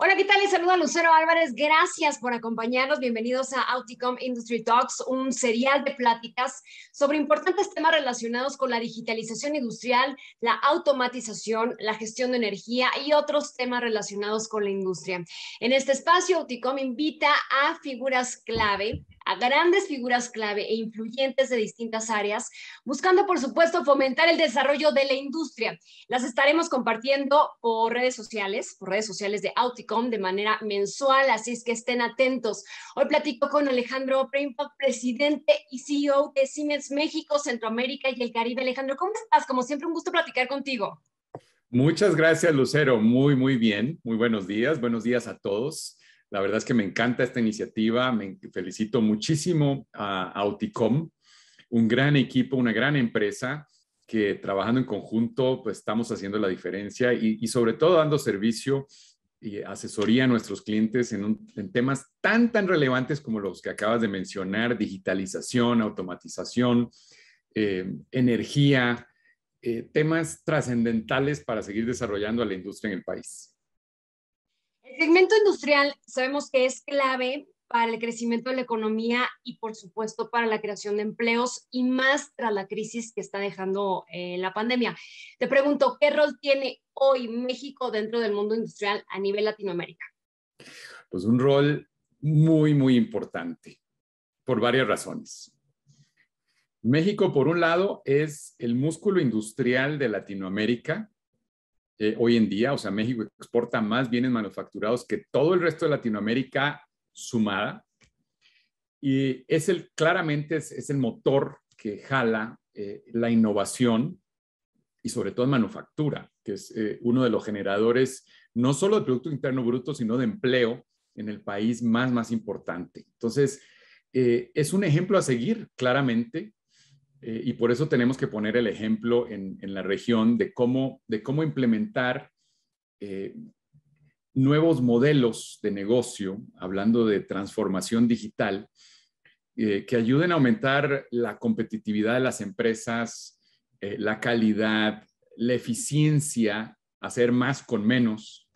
Hola, ¿qué tal? Les saluda Lucero Álvarez. Gracias por acompañarnos. Bienvenidos a Auticom Industry Talks, un serial de pláticas sobre importantes temas relacionados con la digitalización industrial, la automatización, la gestión de energía y otros temas relacionados con la industria. En este espacio, Auticom invita a figuras clave a grandes figuras clave e influyentes de distintas áreas, buscando, por supuesto, fomentar el desarrollo de la industria. Las estaremos compartiendo por redes sociales, por redes sociales de Auticom de manera mensual, así es que estén atentos. Hoy platico con Alejandro Preimpac, presidente y CEO de Siemens México, Centroamérica y el Caribe. Alejandro, ¿cómo estás? Como siempre, un gusto platicar contigo. Muchas gracias, Lucero. Muy, muy bien. Muy buenos días. Buenos días a todos. La verdad es que me encanta esta iniciativa, me felicito muchísimo a, Auticom, un gran equipo, una gran empresa que trabajando en conjunto pues, estamos haciendo la diferencia y, sobre todo dando servicio y asesoría a nuestros clientes en, temas tan, tan relevantes como los que acabas de mencionar, digitalización, automatización, eh, energía, eh, temas trascendentales para seguir desarrollando a la industria en el país segmento industrial sabemos que es clave para el crecimiento de la economía y por supuesto para la creación de empleos y más tras la crisis que está dejando eh, la pandemia. Te pregunto, ¿qué rol tiene hoy México dentro del mundo industrial a nivel Latinoamérica? Pues un rol muy, muy importante por varias razones. México, por un lado, es el músculo industrial de Latinoamérica eh, hoy en día. O sea, México exporta más bienes manufacturados que todo el resto de Latinoamérica sumada. Y es el, claramente es, el motor que jala eh, la innovación y sobre todo en manufactura, que es eh, uno de los generadores no solo de Producto Interno Bruto, sino de empleo en el país más, más importante. Entonces, es un ejemplo a seguir, claramente, eh, y por eso tenemos que poner el ejemplo en, la región de cómo, implementar eh, nuevos modelos de negocio, hablando de transformación digital, eh, que ayuden a aumentar la competitividad de las empresas, la calidad, la eficiencia, hacer más con menos.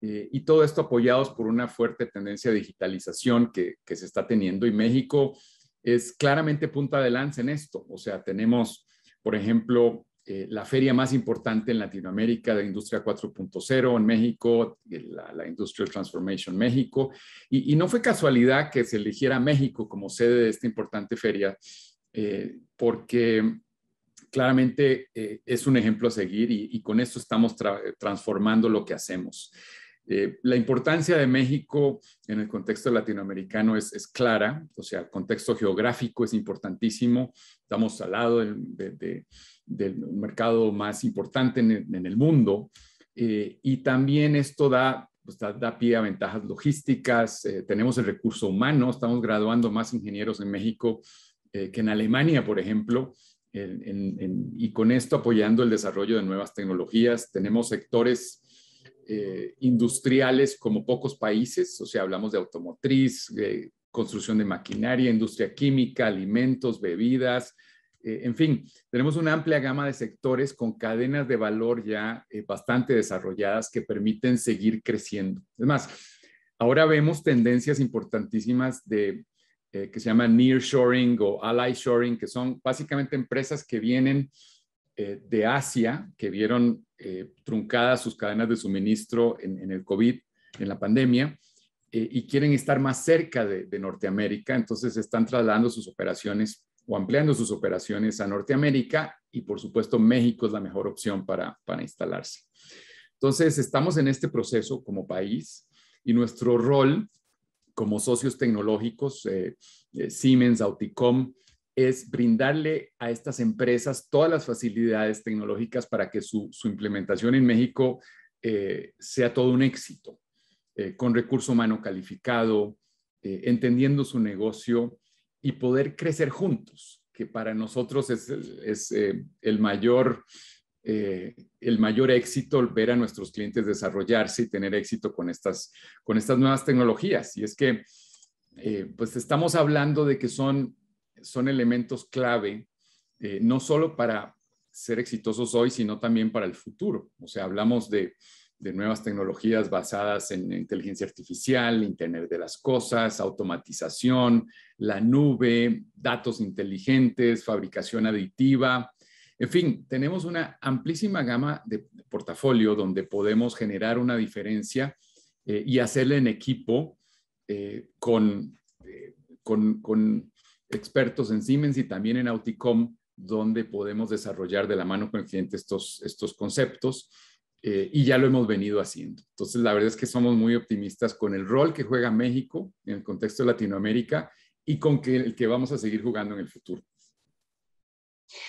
y todo esto apoyados por una fuerte tendencia de digitalización que, que se está teniendo. en México, es claramente punta de lanza en esto. O sea, tenemos, por ejemplo, eh, la feria más importante en Latinoamérica de Industria 4.0 en México, eh, la, Industrial Transformation México, y, no fue casualidad que se eligiera México como sede de esta importante feria, eh, porque claramente es un ejemplo a seguir y, con esto estamos transformando lo que hacemos. Eh, la importancia de México en el contexto latinoamericano es, clara, o sea, el contexto geográfico es importantísimo. Estamos al lado del, mercado más importante en el, mundo eh, y también esto pues, da, da, pie a ventajas logísticas. Eh, tenemos el recurso humano, estamos graduando más ingenieros en México que en Alemania, por ejemplo. y con esto apoyando el desarrollo de nuevas tecnologías. Tenemos sectores eh, industriales como pocos países, o sea, hablamos de automotriz, de construcción de maquinaria, industria química, alimentos, bebidas, eh, en fin, tenemos una amplia gama de sectores con cadenas de valor ya eh, bastante desarrolladas que permiten seguir creciendo. Es más, ahora vemos tendencias importantísimas de que se llaman nearshoring o ally shoring, que son básicamente empresas que vienen de Asia, que vieron eh, truncadas sus cadenas de suministro en, el COVID, en la pandemia, eh, y quieren estar más cerca de, Norteamérica, entonces están trasladando sus operaciones o ampliando sus operaciones a Norteamérica y por supuesto México es la mejor opción para, instalarse. Entonces estamos en este proceso como país y nuestro rol como socios tecnológicos, eh, Siemens, Auticom, es brindarle a estas empresas todas las facilidades tecnológicas para que su, implementación en México eh, sea todo un éxito, eh, con recurso humano calificado, eh, entendiendo su negocio y poder crecer juntos, que para nosotros es, el, mayor, el mayor éxito ver a nuestros clientes desarrollarse y tener éxito con estas, con estas nuevas tecnologías. Y es que, pues estamos hablando de que son son elementos clave, eh, no solo para ser exitosos hoy, sino también para el futuro. O sea, hablamos de, nuevas tecnologías basadas en inteligencia artificial, Internet de las Cosas, automatización, la nube, datos inteligentes, fabricación aditiva. En fin, tenemos una amplísima gama de portafolio donde podemos generar una diferencia eh, y hacerla en equipo eh, con, con, expertos en Siemens y también en Auticom, donde podemos desarrollar de la mano con el cliente estos, estos conceptos. Eh, y ya lo hemos venido haciendo. Entonces, la verdad es que somos muy optimistas con el rol que juega México en el contexto de Latinoamérica y con el que vamos a seguir jugando en el futuro.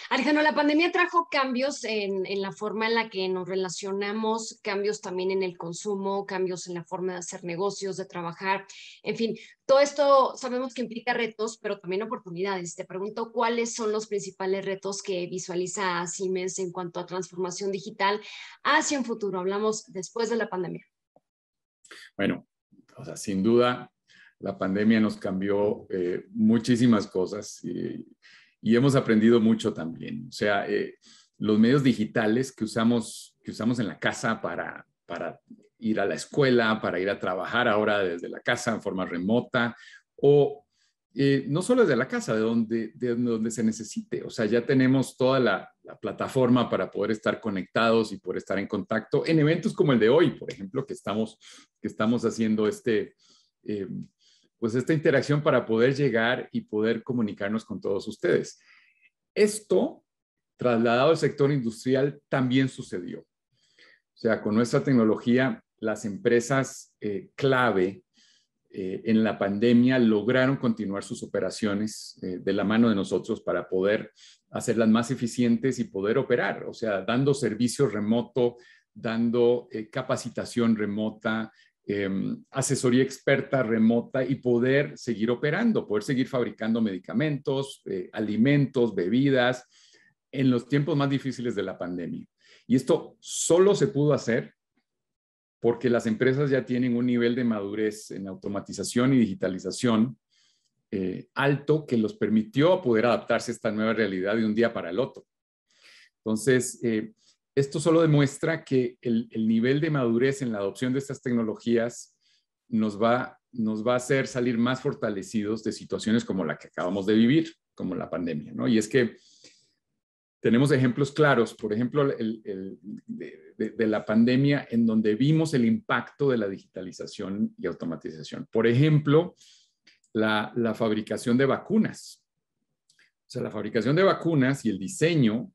Alejandro, la pandemia trajo cambios en, en, la forma en la que nos relacionamos, cambios también en el consumo, cambios en la forma de hacer negocios, de trabajar, en fin, todo esto sabemos que implica retos, pero también oportunidades. Te pregunto cuáles son los principales retos que visualiza Siemens en cuanto a transformación digital hacia un futuro. Hablamos después de la pandemia. Bueno, o sea, sin duda, la pandemia nos cambió eh, muchísimas cosas. y y hemos aprendido mucho también. O sea, eh, los medios digitales que usamos, que usamos en la casa para, para ir a la escuela, para ir a trabajar ahora desde la casa en forma remota, o eh, no solo desde la casa, de donde, donde se necesite. O sea, ya tenemos toda la, plataforma para poder estar conectados y poder estar en contacto en eventos como el de hoy, por ejemplo, que estamos, que estamos haciendo este... Eh, pues esta interacción para poder llegar y poder comunicarnos con todos ustedes. Esto, trasladado al sector industrial, también sucedió. O sea, con nuestra tecnología, las empresas eh, clave eh, en la pandemia lograron continuar sus operaciones eh, de la mano de nosotros para poder hacerlas más eficientes y poder operar, o sea, dando servicio remoto, dando capacitación remota, Em, asesoría experta remota y poder seguir operando, poder seguir fabricando medicamentos, eh, alimentos, bebidas en los tiempos más difíciles de la pandemia. Y esto solo se pudo hacer porque las empresas ya tienen un nivel de madurez en automatización y digitalización eh, alto que los permitió poder adaptarse a esta nueva realidad de un día para el otro. Entonces, eh, esto solo demuestra que el, nivel de madurez en la adopción de estas tecnologías nos va, nos va a hacer salir más fortalecidos de situaciones como la que acabamos de vivir, como la pandemia, Y es que tenemos ejemplos claros, por ejemplo, de, la pandemia en donde vimos el impacto de la digitalización y automatización. Por ejemplo, la, la fabricación de vacunas. O sea, la fabricación de vacunas y el diseño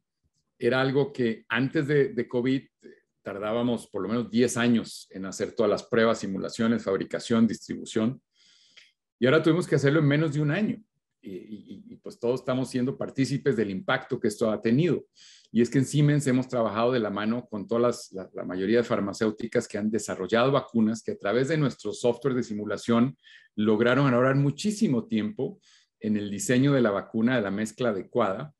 era algo que antes de, COVID eh, tardábamos por lo menos 10 años en hacer todas las pruebas, simulaciones, fabricación, distribución. Y ahora tuvimos que hacerlo en menos de un año. Y, pues todos estamos siendo partícipes del impacto que esto ha tenido. Y es que en Siemens hemos trabajado de la mano con todas la mayoría de farmacéuticas que han desarrollado vacunas que a través de nuestro software de simulación lograron ahorrar muchísimo tiempo en el diseño de la vacuna, de la mezcla adecuada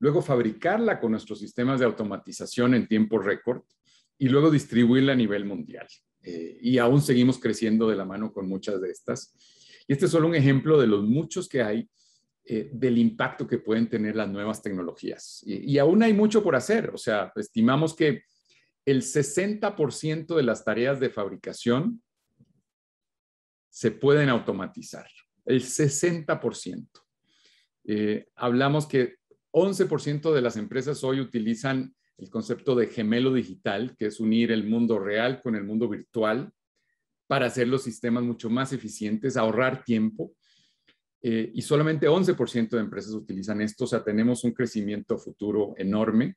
luego fabricarla con nuestros sistemas de automatización en tiempo récord y luego distribuirla a nivel mundial. Eh, y aún seguimos creciendo de la mano con muchas de estas. Y este es solo un ejemplo de los muchos que hay eh, del impacto que pueden tener las nuevas tecnologías. Y, aún hay mucho por hacer. O sea, estimamos que el 60% de las tareas de fabricación se pueden automatizar. El 60%. Eh, hablamos que 11% de las empresas hoy utilizan el concepto de gemelo digital, que es unir el mundo real con el mundo virtual para hacer los sistemas mucho más eficientes, ahorrar tiempo. Eh, y solamente 11% de empresas utilizan esto, o sea, tenemos un crecimiento futuro enorme.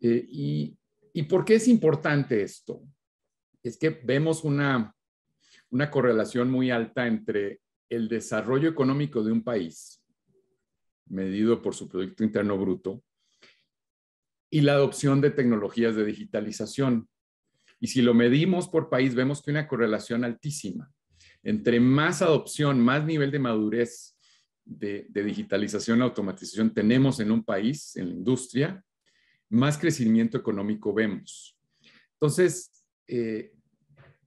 Eh, y, y, por qué es importante esto? Es que vemos una, una correlación muy alta entre el desarrollo económico de un país medido por su Producto Interno Bruto, y la adopción de tecnologías de digitalización. Y si lo medimos por país, vemos que hay una correlación altísima. Entre más adopción, más nivel de madurez de, de digitalización, automatización tenemos en un país, en la industria, más crecimiento económico vemos. Entonces, eh,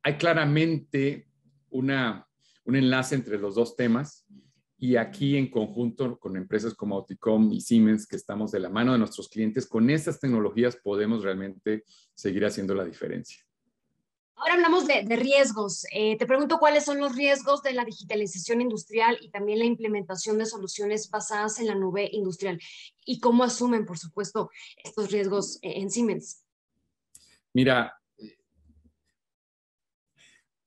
hay claramente un enlace entre los dos temas y aquí en conjunto con empresas como Auticom y Siemens, que estamos de la mano de nuestros clientes, con estas tecnologías podemos realmente seguir haciendo la diferencia. Ahora hablamos de, riesgos. Eh, te pregunto cuáles son los riesgos de la digitalización industrial y también la implementación de soluciones basadas en la nube industrial y cómo asumen, por supuesto, estos riesgos eh, en Siemens. Mira, eh,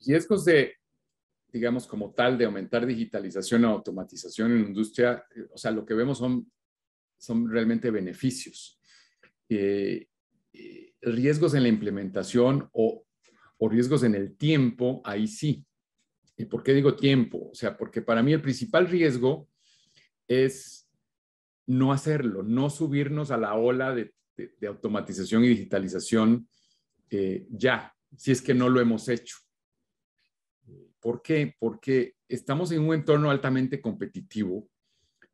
riesgos de, digamos, como tal de aumentar digitalización o automatización en industria, eh, o sea, lo que vemos son, son realmente beneficios. Eh, eh, riesgos en la implementación o, riesgos en el tiempo, ahí sí. ¿Y por qué digo tiempo? O sea, porque para mí el principal riesgo es no hacerlo, no subirnos a la ola de, automatización y digitalización ya, si es que no lo hemos hecho. ¿Por qué? Porque estamos en un entorno altamente competitivo,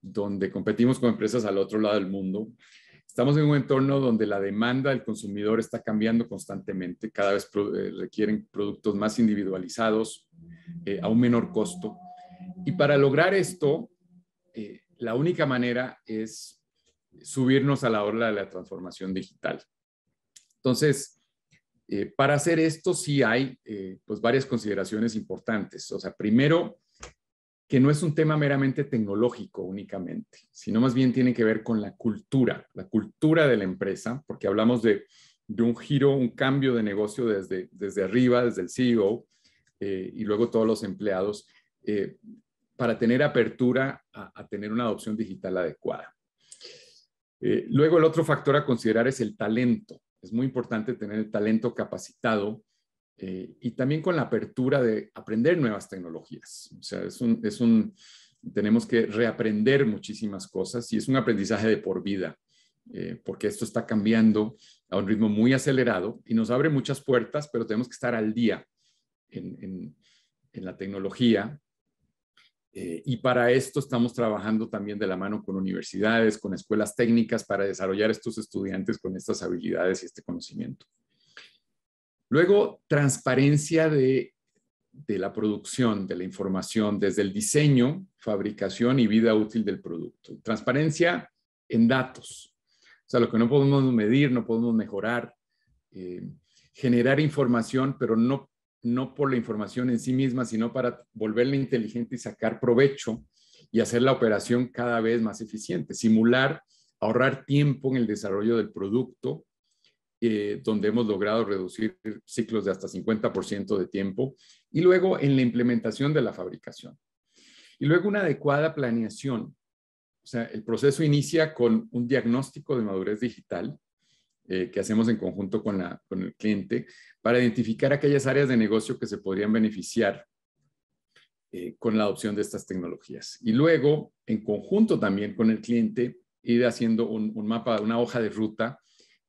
donde competimos con empresas al otro lado del mundo. Estamos en un entorno donde la demanda del consumidor está cambiando constantemente, cada vez eh, requieren productos más individualizados, eh, a un menor costo. Y para lograr esto, eh, la única manera es subirnos a la ola de la transformación digital. Entonces, eh, para hacer esto sí hay eh, pues varias consideraciones importantes. O sea, primero, que no es un tema meramente tecnológico únicamente, sino más bien tiene que ver con la cultura, la cultura de la empresa, porque hablamos de, un giro, un cambio de negocio desde, desde arriba, desde el CEO eh, y luego todos los empleados, para tener apertura a, tener una adopción digital adecuada. luego el otro factor a considerar es el talento. Es muy importante tener el talento capacitado eh, y también con la apertura de aprender nuevas tecnologías. O sea, es un, es un, tenemos que reaprender muchísimas cosas y es un aprendizaje de por vida, eh, porque esto está cambiando a un ritmo muy acelerado y nos abre muchas puertas, pero tenemos que estar al día en, en, en la tecnología eh, y para esto estamos trabajando también de la mano con universidades, con escuelas técnicas para desarrollar estos estudiantes con estas habilidades y este conocimiento. Luego, transparencia de, la producción, de la información, desde el diseño, fabricación y vida útil del producto. Transparencia en datos. O sea, lo que no podemos medir, no podemos mejorar. Eh, generar información, pero no no por la información en sí misma, sino para volverla inteligente y sacar provecho y hacer la operación cada vez más eficiente, simular, ahorrar tiempo en el desarrollo del producto, eh, donde hemos logrado reducir ciclos de hasta 50% de tiempo, y luego en la implementación de la fabricación. Y luego una adecuada planeación. O sea, el proceso inicia con un diagnóstico de madurez digital, eh, que hacemos en conjunto con, la, el cliente para identificar aquellas áreas de negocio que se podrían beneficiar eh, con la adopción de estas tecnologías. Y luego, en conjunto también con el cliente, ir haciendo un, un mapa, una hoja de ruta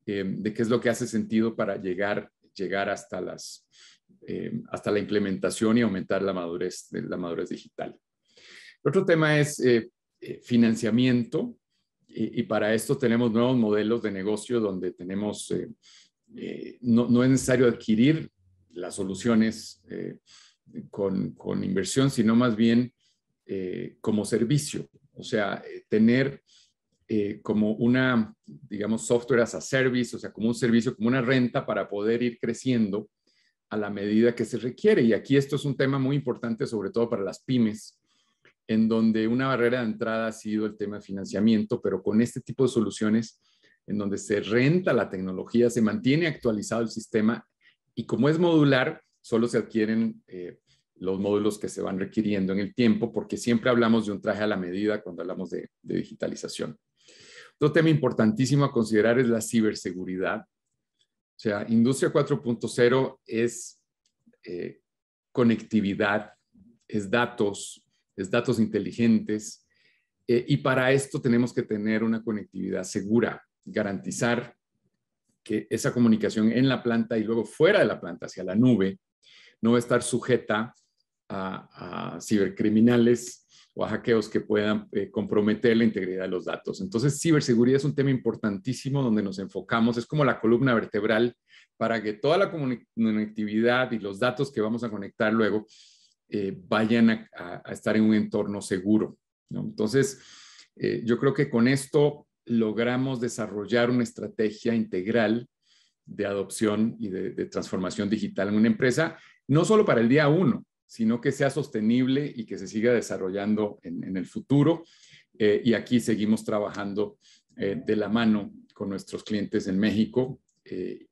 eh, de qué es lo que hace sentido para llegar, llegar hasta, las, hasta la implementación y aumentar la madurez, la madurez digital. otro tema es financiamiento. Y, para esto tenemos nuevos modelos de negocio donde tenemos, eh, eh, no, es necesario adquirir las soluciones eh, con, con, inversión, sino más bien como servicio, o sea, tener como una, digamos, software as a service, o sea, como un servicio, como una renta para poder ir creciendo a la medida que se requiere. Y aquí esto es un tema muy importante, sobre todo para las pymes, en donde una barrera de entrada ha sido el tema de financiamiento, pero con este tipo de soluciones, en donde se renta la tecnología, se mantiene actualizado el sistema y como es modular, solo se adquieren eh, los módulos que se van requiriendo en el tiempo, porque siempre hablamos de un traje a la medida cuando hablamos de, digitalización. Otro tema importantísimo a considerar es la ciberseguridad. O sea, Industria 4.0 es eh, conectividad, es datos, es datos inteligentes. Eh, y para esto tenemos que tener una conectividad segura, garantizar que esa comunicación en la planta y luego fuera de la planta hacia la nube no va a estar sujeta a, cibercriminales o a hackeos que puedan eh, comprometer la integridad de los datos. Entonces, ciberseguridad es un tema importantísimo donde nos enfocamos, es como la columna vertebral para que toda la conectividad y los datos que vamos a conectar luego eh, vayan a, estar en un entorno seguro. Entonces, eh, yo creo que con esto logramos desarrollar una estrategia integral de adopción y de, transformación digital en una empresa, no solo para el día uno, sino que sea sostenible y que se siga desarrollando en, el futuro. Eh, y aquí seguimos trabajando de la mano con nuestros clientes en México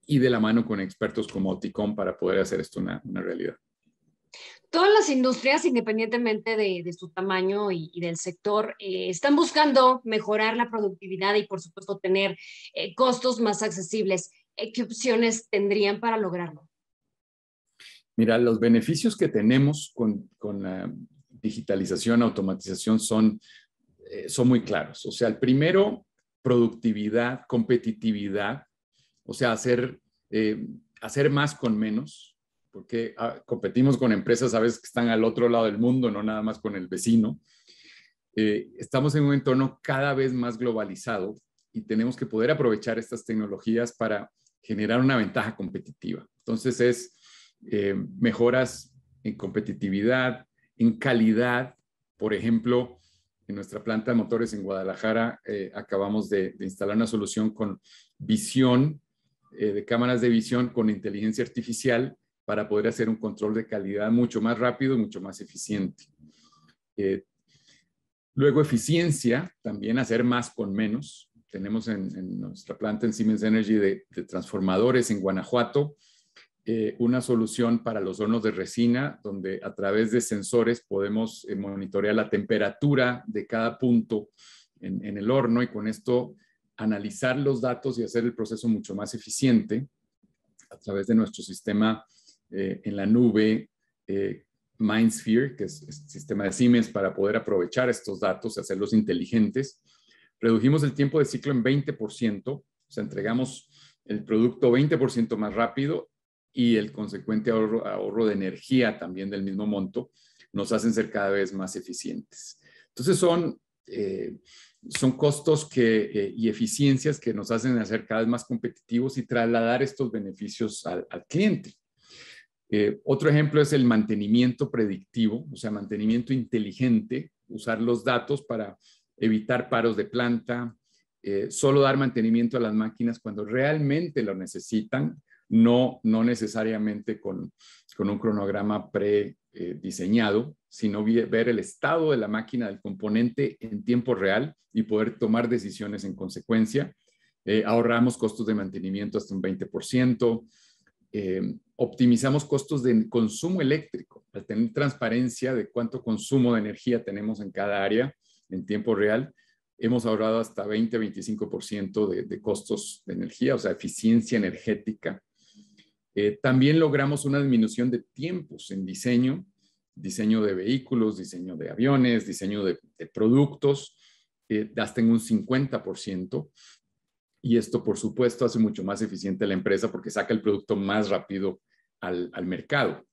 y de la mano con expertos como Oticom para poder hacer esto una realidad todas las industrias, independientemente de, su tamaño y, del sector, eh, están buscando mejorar la productividad y, por supuesto, tener eh, costos más accesibles. Eh, ¿Qué opciones tendrían para lograrlo? Mira, los beneficios que tenemos con, la digitalización, automatización son, son muy claros. O sea, el primero, productividad, competitividad, o sea, hacer, hacer más con menos porque ah, competimos con empresas a veces que están al otro lado del mundo, no nada más con el vecino. Eh, estamos en un entorno cada vez más globalizado y tenemos que poder aprovechar estas tecnologías para generar una ventaja competitiva. Entonces es eh, mejoras en competitividad, en calidad. Por ejemplo, en nuestra planta de motores en Guadalajara eh, acabamos de, de, instalar una solución con visión, de cámaras de visión con inteligencia artificial para poder hacer un control de calidad mucho más rápido y mucho más eficiente. Eh, luego, eficiencia, también hacer más con menos. Tenemos en, nuestra planta en Siemens Energy de, transformadores en Guanajuato eh, una solución para los hornos de resina, donde a través de sensores podemos eh, monitorear la temperatura de cada punto en, en el horno y con esto analizar los datos y hacer el proceso mucho más eficiente a través de nuestro sistema eh, en la nube eh, MindSphere, que es, el sistema de Siemens, para poder aprovechar estos datos y hacerlos inteligentes. Redujimos el tiempo de ciclo en 20%, o sea, entregamos el producto 20% más rápido y el consecuente ahorro, de energía también del mismo monto nos hacen ser cada vez más eficientes. Entonces son, eh, son costos que, eh, y eficiencias que nos hacen ser cada vez más competitivos y trasladar estos beneficios al cliente. Eh, otro ejemplo es el mantenimiento predictivo, o sea, mantenimiento inteligente, usar los datos para evitar paros de planta, eh, solo dar mantenimiento a las máquinas cuando realmente lo necesitan, no, necesariamente con, un cronograma prediseñado, sino ver el estado de la máquina, del componente en tiempo real y poder tomar decisiones en consecuencia. Eh, ahorramos costos de mantenimiento hasta un 20%. Eh, optimizamos costos de consumo eléctrico, al tener transparencia de cuánto consumo de energía tenemos en cada área en tiempo real, hemos ahorrado hasta 20-25% de, de costos de energía, o sea, eficiencia energética. Eh, también logramos una disminución de tiempos en diseño, diseño de vehículos, diseño de aviones, diseño de, productos, eh, hasta en un 50% y esto, por supuesto, hace mucho más eficiente la empresa porque saca el producto más rápido al, mercado.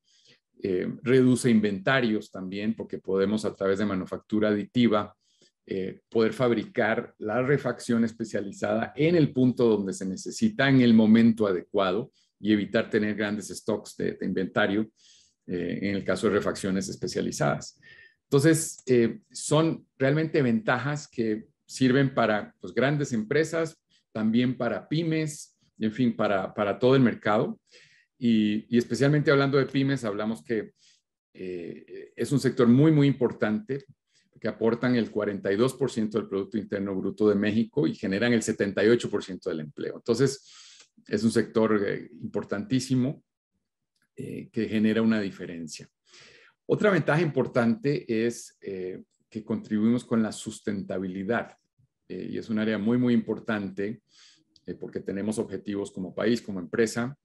Eh, reduce inventarios también porque podemos a través de manufactura aditiva eh, poder fabricar la refacción especializada en el punto donde se necesita, en el momento adecuado y evitar tener grandes stocks de, inventario eh, en el caso de refacciones especializadas. Entonces, son realmente ventajas que sirven para pues, grandes empresas, también para pymes, en fin, para, todo el mercado. Y, especialmente hablando de pymes, hablamos que eh, es un sector muy, muy importante que aportan el 42% del Producto Interno Bruto de México y generan el 78% del empleo. Entonces, es un sector eh, importantísimo eh, que genera una diferencia. Otra ventaja importante es que contribuimos con la sustentabilidad eh, y es un área muy, muy importante eh, porque tenemos objetivos como país, como empresa,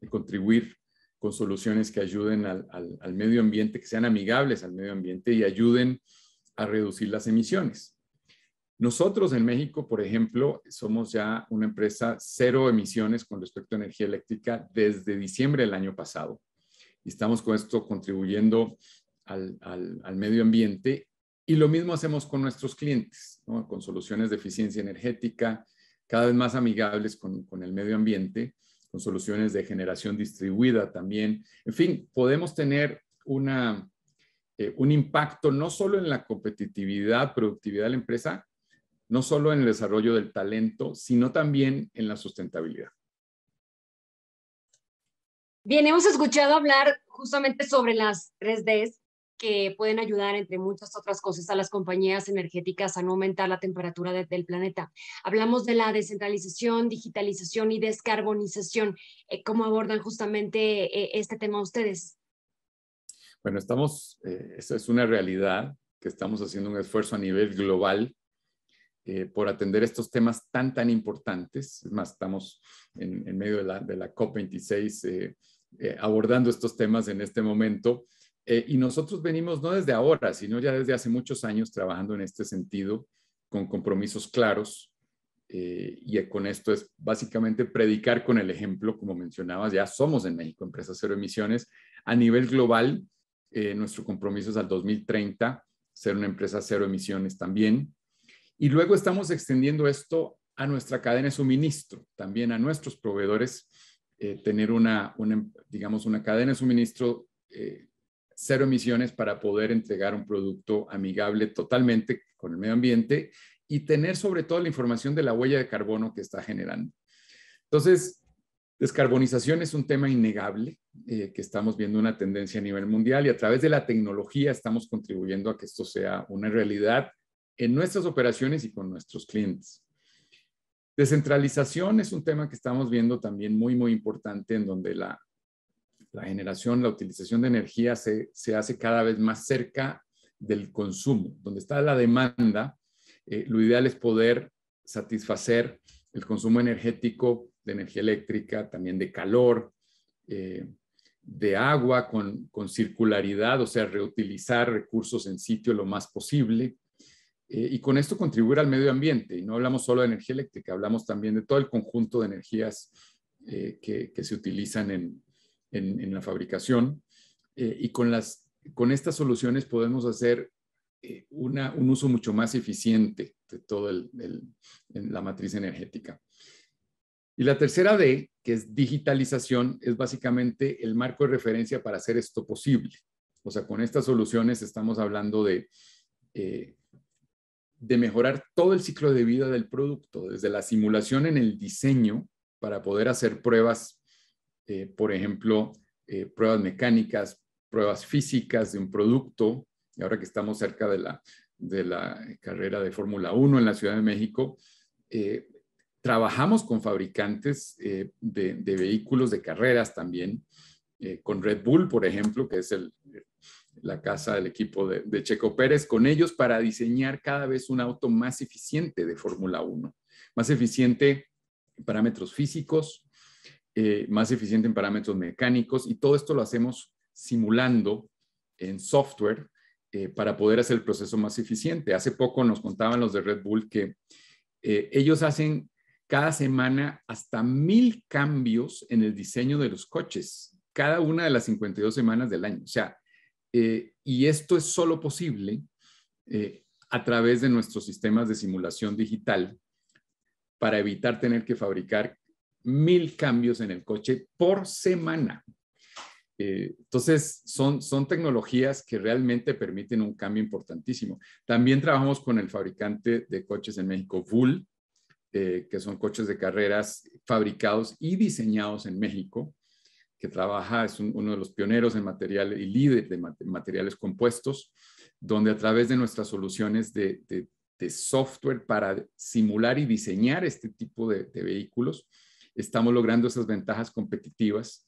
de contribuir con soluciones que ayuden al, medio ambiente, que sean amigables al medio ambiente y ayuden a reducir las emisiones. Nosotros en México, por ejemplo, somos ya una empresa cero emisiones con respecto a energía eléctrica desde diciembre del año pasado. Y estamos con esto contribuyendo al, al medio ambiente y lo mismo hacemos con nuestros clientes, con soluciones de eficiencia energética, cada vez más amigables con, el medio ambiente, con soluciones de generación distribuida también. En fin, podemos tener una, eh, un impacto no solo en la competitividad, productividad de la empresa, no solo en el desarrollo del talento, sino también en la sustentabilidad. Bien, hemos escuchado hablar justamente sobre las 3Ds que pueden ayudar, entre muchas otras cosas, a las compañías energéticas a no aumentar la temperatura del planeta. Hablamos de la descentralización, digitalización y descarbonización. Eh, ¿Cómo abordan justamente eh, este tema ustedes? Bueno, estamos, eh, esa es una realidad que estamos haciendo un esfuerzo a nivel global por atender estos temas tan, tan importantes. Es más, estamos en, medio de la, COP26 abordando estos temas en este momento eh, y nosotros venimos no desde ahora, sino ya desde hace muchos años trabajando en este sentido, con compromisos claros. Eh, y con esto es básicamente predicar con el ejemplo, como mencionabas, ya somos en México empresa cero emisiones. A nivel global, eh, nuestro compromiso es al 2030 ser una empresa cero emisiones también. Y luego estamos extendiendo esto a nuestra cadena de suministro, también a nuestros proveedores, tener una, digamos, una cadena de suministro eh, cero emisiones para poder entregar un producto amigable totalmente con el medio ambiente y tener sobre todo la información de la huella de carbono que está generando. Entonces, descarbonización es un tema innegable eh, que estamos viendo una tendencia a nivel mundial y a través de la tecnología estamos contribuyendo a que esto sea una realidad en nuestras operaciones y con nuestros clientes. Descentralización es un tema que estamos viendo también muy, muy importante en donde la la generación, la utilización de energía se, hace cada vez más cerca del consumo. Donde está la demanda, eh, lo ideal es poder satisfacer el consumo energético de energía eléctrica, también de calor, eh, de agua con, circularidad, o sea, reutilizar recursos en sitio lo más posible. Eh, y con esto contribuir al medio ambiente. Y no hablamos solo de energía eléctrica, hablamos también de todo el conjunto de energías que, que, se utilizan en, en, la fabricación. Eh, y con, las, con estas soluciones podemos hacer eh, un uso mucho más eficiente de toda la matriz energética. Y la tercera D, que es digitalización, es básicamente el marco de referencia para hacer esto posible. O sea, con estas soluciones estamos hablando de, eh, de mejorar todo el ciclo de vida del producto, desde la simulación en el diseño para poder hacer pruebas eh, por ejemplo, eh, pruebas mecánicas, pruebas físicas de un producto. Y ahora que estamos cerca de la, carrera de Fórmula 1 en la Ciudad de México, eh, trabajamos con fabricantes de, vehículos de carreras también, con Red Bull, por ejemplo, que es la casa del equipo de, de Checo Pérez, con ellos para diseñar cada vez un auto más eficiente de Fórmula 1, más eficiente en parámetros físicos, eh, más eficiente en parámetros mecánicos y todo esto lo hacemos simulando en software eh, para poder hacer el proceso más eficiente. Hace poco nos contaban los de Red Bull que eh, ellos hacen cada semana hasta mil cambios en el diseño de los coches, cada una de las 52 semanas del año. O sea, y esto es solo posible a través de nuestros sistemas de simulación digital para evitar tener que fabricar mil cambios en el coche por semana. Eh, entonces, son, tecnologías que realmente permiten un cambio importantísimo. También trabajamos con el fabricante de coches en México, Bull, eh, que son coches de carreras fabricados y diseñados en México, que trabaja, es uno de los pioneros en material y líder de materiales compuestos, donde a través de nuestras soluciones de, software para simular y diseñar este tipo de vehículos, estamos logrando esas ventajas competitivas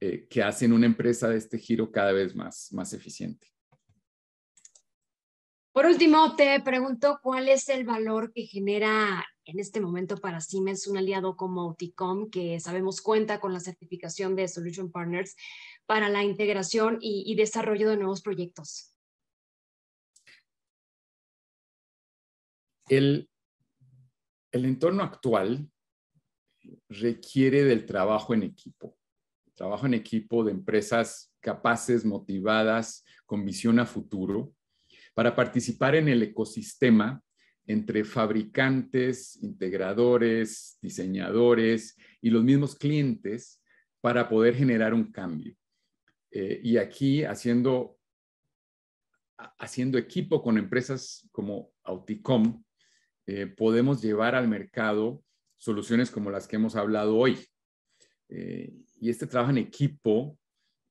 eh, que hacen una empresa de este giro cada vez más, más eficiente. Por último, te pregunto cuál es el valor que genera en este momento para Siemens un aliado como Auticom que sabemos cuenta con la certificación de Solution Partners para la integración y, desarrollo de nuevos proyectos. El, el entorno actual requiere del trabajo en equipo, trabajo en equipo de empresas capaces, motivadas, con visión a futuro, para participar en el ecosistema entre fabricantes, integradores, diseñadores y los mismos clientes para poder generar un cambio. Eh, y aquí haciendo, haciendo equipo con empresas como Auticom, eh, podemos llevar al mercado soluciones como las que hemos hablado hoy. Eh, y este trabajo en equipo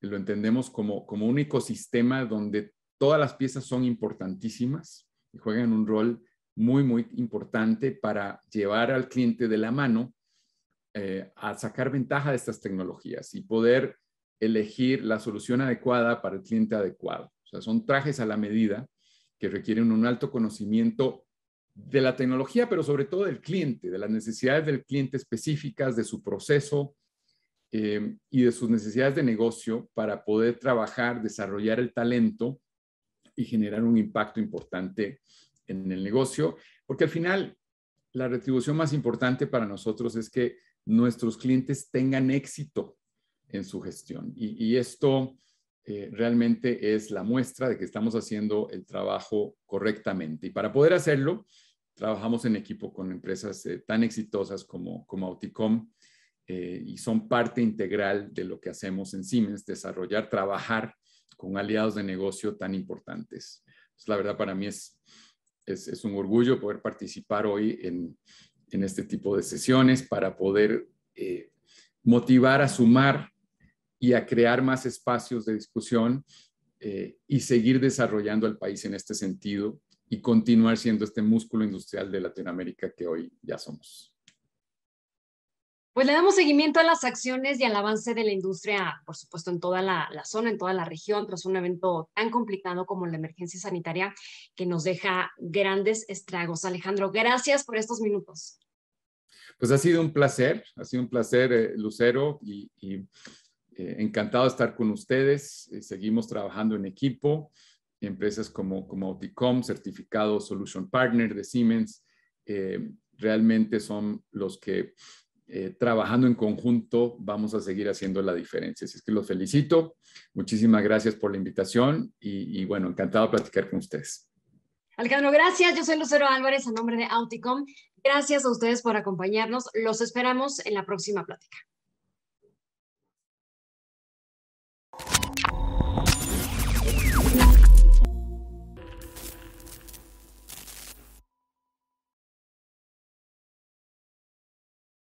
lo entendemos como, un ecosistema donde todas las piezas son importantísimas y juegan un rol muy, muy importante para llevar al cliente de la mano eh, a sacar ventaja de estas tecnologías y poder elegir la solución adecuada para el cliente adecuado. O sea, son trajes a la medida que requieren un alto conocimiento de la tecnología, pero sobre todo del cliente, de las necesidades del cliente específicas, de su proceso eh, y de sus necesidades de negocio para poder trabajar, desarrollar el talento y generar un impacto importante en el negocio, porque al final la retribución más importante para nosotros es que nuestros clientes tengan éxito en su gestión. y esto eh, realmente es la muestra de que estamos haciendo el trabajo correctamente. Y para poder hacerlo, trabajamos en equipo con empresas eh, tan exitosas como, como Auticom eh, y son parte integral de lo que hacemos en Siemens, desarrollar, trabajar con aliados de negocio tan importantes. Pues, la verdad para mí es, es, un orgullo poder participar hoy en, en este tipo de sesiones para poder motivar a sumar y a crear más espacios de discusión eh, y seguir desarrollando al país en este sentido y continuar siendo este músculo industrial de Latinoamérica que hoy ya somos. Pues le damos seguimiento a las acciones y al avance de la industria, por supuesto, en toda la, zona, en toda la región, tras un evento tan complicado como la emergencia sanitaria que nos deja grandes estragos. Alejandro, gracias por estos minutos. Pues ha sido un placer, ha sido un placer, eh, Lucero, y, y eh, encantado de estar con ustedes. Eh, seguimos trabajando en equipo. Empresas como, como Auticom, certificado Solution Partner de Siemens, eh, realmente son los que trabajando en conjunto vamos a seguir haciendo la diferencia. Así es que los felicito. Muchísimas gracias por la invitación y, bueno, encantado de platicar con ustedes. Alejandro, gracias. Yo soy Lucero Álvarez a nombre de Auticom. Gracias a ustedes por acompañarnos. Los esperamos en la próxima plática.